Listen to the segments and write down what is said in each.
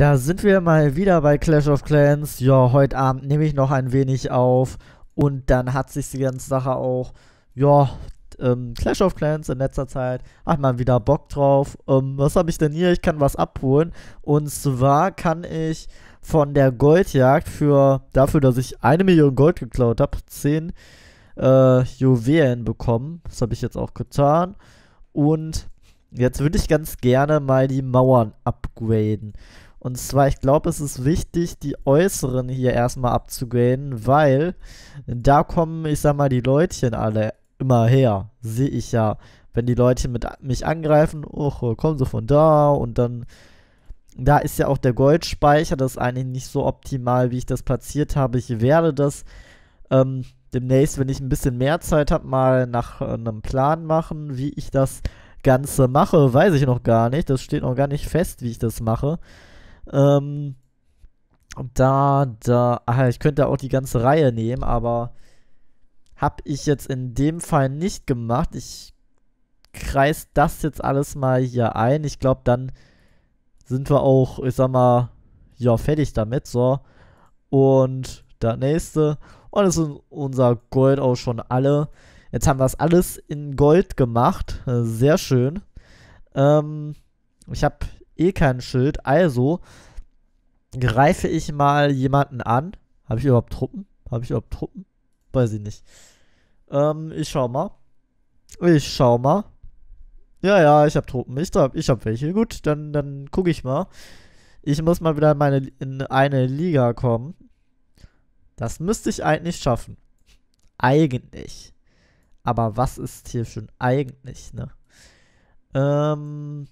Da sind wir mal wieder bei Clash of Clans. Ja, heute Abend nehme ich noch ein wenig auf. Und dann hat sich die ganze Sache auch, ja, ähm, Clash of Clans in letzter Zeit, hat man wieder Bock drauf. Ähm, was habe ich denn hier? Ich kann was abholen. Und zwar kann ich von der Goldjagd für, dafür, dass ich eine Million Gold geklaut habe, 10 äh, Juwelen bekommen. Das habe ich jetzt auch getan. Und jetzt würde ich ganz gerne mal die Mauern upgraden. Und zwar, ich glaube, es ist wichtig, die Äußeren hier erstmal abzugraden, weil da kommen, ich sag mal, die Leutchen alle immer her. Sehe ich ja. Wenn die Leutchen mit, mich angreifen, oh, kommen sie von da und dann. Da ist ja auch der Goldspeicher, das ist eigentlich nicht so optimal, wie ich das platziert habe. Ich werde das ähm, demnächst, wenn ich ein bisschen mehr Zeit habe, mal nach äh, einem Plan machen, wie ich das Ganze mache. Weiß ich noch gar nicht. Das steht noch gar nicht fest, wie ich das mache. Ähm, da, da, ach, ich könnte auch die ganze Reihe nehmen, aber hab ich jetzt in dem Fall nicht gemacht. Ich kreis das jetzt alles mal hier ein. Ich glaube, dann sind wir auch, ich sag mal, ja, fertig damit. So. Und der nächste. Und es ist unser Gold auch schon alle. Jetzt haben wir es alles in Gold gemacht. Sehr schön. Ähm, ich habe eh kein Schild, also greife ich mal jemanden an? Habe ich überhaupt Truppen? Habe ich überhaupt Truppen? Weiß ich nicht. Ähm, ich schau mal. Ich schau mal. Ja, ja, ich habe Truppen. Ich hab, ich hab welche. Gut, dann, dann gucke ich mal. Ich muss mal wieder in, meine, in eine Liga kommen. Das müsste ich eigentlich schaffen. Eigentlich. Aber was ist hier schon eigentlich, ne? Ähm,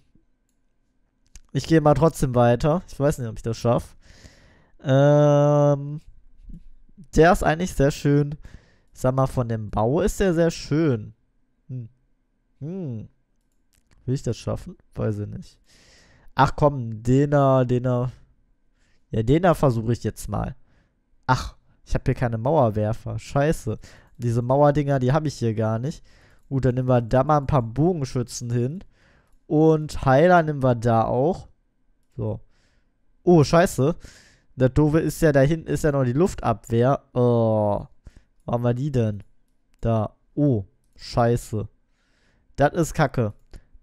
ich gehe mal trotzdem weiter. Ich weiß nicht, ob ich das schaffe. Ähm, der ist eigentlich sehr schön. Sag mal, von dem Bau ist der sehr schön. Hm. hm. Will ich das schaffen? Weiß ich nicht. Ach komm, dener, dener. Ja, dener versuche ich jetzt mal. Ach, ich habe hier keine Mauerwerfer. Scheiße. Diese Mauerdinger, die habe ich hier gar nicht. Gut, dann nehmen wir da mal ein paar Bogenschützen hin. Und Heiler nehmen wir da auch. So. Oh, scheiße. Das doofe ist ja, da hinten ist ja noch die Luftabwehr. Oh. Wo haben wir die denn? Da. Oh, scheiße. Das ist kacke.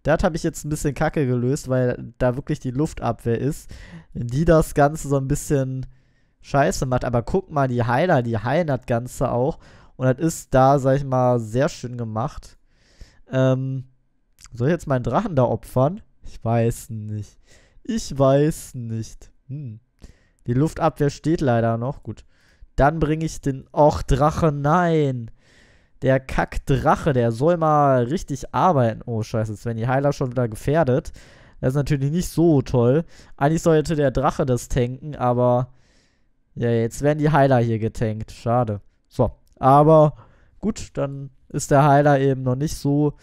Das habe ich jetzt ein bisschen kacke gelöst, weil da wirklich die Luftabwehr ist, die das Ganze so ein bisschen scheiße macht. Aber guck mal, die Heiler, die heilen das Ganze auch. Und das ist da, sag ich mal, sehr schön gemacht. Ähm, soll ich jetzt meinen Drachen da opfern? Ich weiß nicht. Ich weiß nicht. Hm. Die Luftabwehr steht leider noch. Gut. Dann bringe ich den... Och, Drache, nein. Der Kackdrache, der soll mal richtig arbeiten. Oh, scheiße. Jetzt werden die Heiler schon wieder gefährdet. Das ist natürlich nicht so toll. Eigentlich sollte der Drache das tanken, aber... Ja, jetzt werden die Heiler hier getankt. Schade. So. Aber gut, dann ist der Heiler eben noch nicht so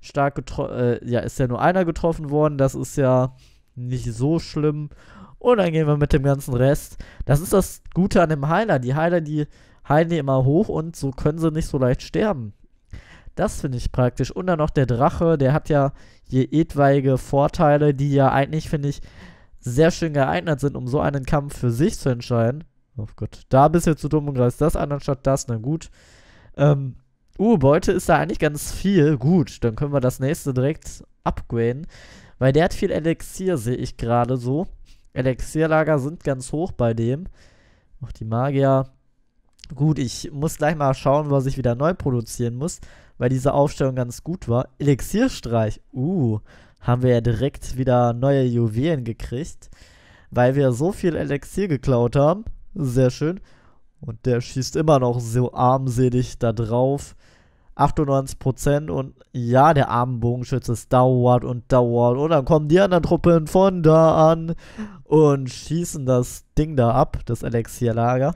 stark getroffen, äh, ja, ist ja nur einer getroffen worden, das ist ja nicht so schlimm. Und dann gehen wir mit dem ganzen Rest. Das ist das Gute an dem Heiler. Die Heiler, die heilen die immer hoch und so können sie nicht so leicht sterben. Das finde ich praktisch. Und dann noch der Drache, der hat ja hier etwaige Vorteile, die ja eigentlich, finde ich, sehr schön geeignet sind, um so einen Kampf für sich zu entscheiden. Oh Gott, da bist du zu dumm und greifst das an, anstatt das, na gut. Ähm, Uh, Beute ist da eigentlich ganz viel. Gut, dann können wir das nächste direkt upgraden. Weil der hat viel Elixier, sehe ich gerade so. Elixierlager sind ganz hoch bei dem. Auch die Magier. Gut, ich muss gleich mal schauen, was ich wieder neu produzieren muss, weil diese Aufstellung ganz gut war. Elixierstreich. Uh, haben wir ja direkt wieder neue Juwelen gekriegt, weil wir so viel Elixier geklaut haben. Sehr schön. Und der schießt immer noch so armselig da drauf. 98% und ja, der arme Bogenschütze, es dauert und dauert und dann kommen die anderen Truppen von da an und schießen das Ding da ab, das Elixierlager.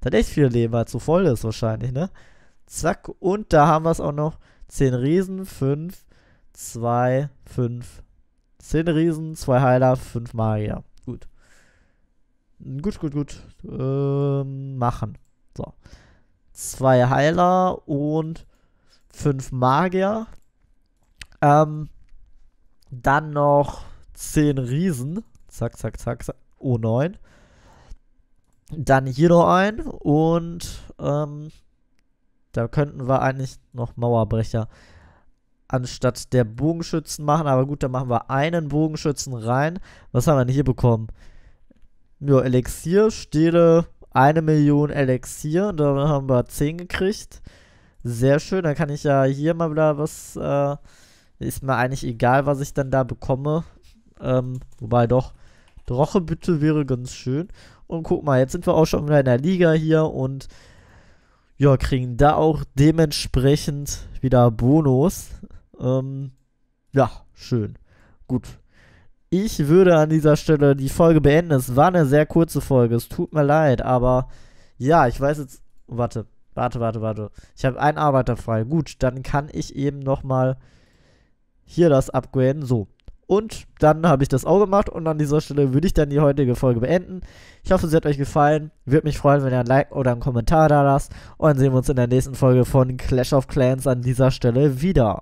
Das hat echt viel Leben, weil es so voll ist wahrscheinlich, ne? Zack, und da haben wir es auch noch. 10 Riesen, 5, 2, 5. 10 Riesen, 2 Heiler, 5 Magier. Gut. Gut, gut, gut. Ähm, machen. So zwei Heiler und fünf Magier. Ähm, dann noch zehn Riesen. Zack, zack, zack, zack. Oh neun. Dann hier noch ein und ähm, da könnten wir eigentlich noch Mauerbrecher anstatt der Bogenschützen machen. Aber gut, dann machen wir einen Bogenschützen rein. Was haben wir denn hier bekommen? Nur Elixier, Stele, eine Million Elixier. und dann haben wir 10 gekriegt. Sehr schön. Dann kann ich ja hier mal wieder was. Äh, ist mir eigentlich egal, was ich dann da bekomme. Ähm, wobei doch. Droche bitte wäre ganz schön. Und guck mal, jetzt sind wir auch schon wieder in der Liga hier und ja, kriegen da auch dementsprechend wieder Bonus. Ähm, ja, schön. Gut. Ich würde an dieser Stelle die Folge beenden. Es war eine sehr kurze Folge. Es tut mir leid, aber ja, ich weiß jetzt. Warte, warte, warte, warte. Ich habe einen Arbeiter frei. Gut, dann kann ich eben nochmal hier das upgraden. So. Und dann habe ich das auch gemacht und an dieser Stelle würde ich dann die heutige Folge beenden. Ich hoffe, sie hat euch gefallen. Würde mich freuen, wenn ihr ein Like oder einen Kommentar da lasst. Und dann sehen wir uns in der nächsten Folge von Clash of Clans an dieser Stelle wieder.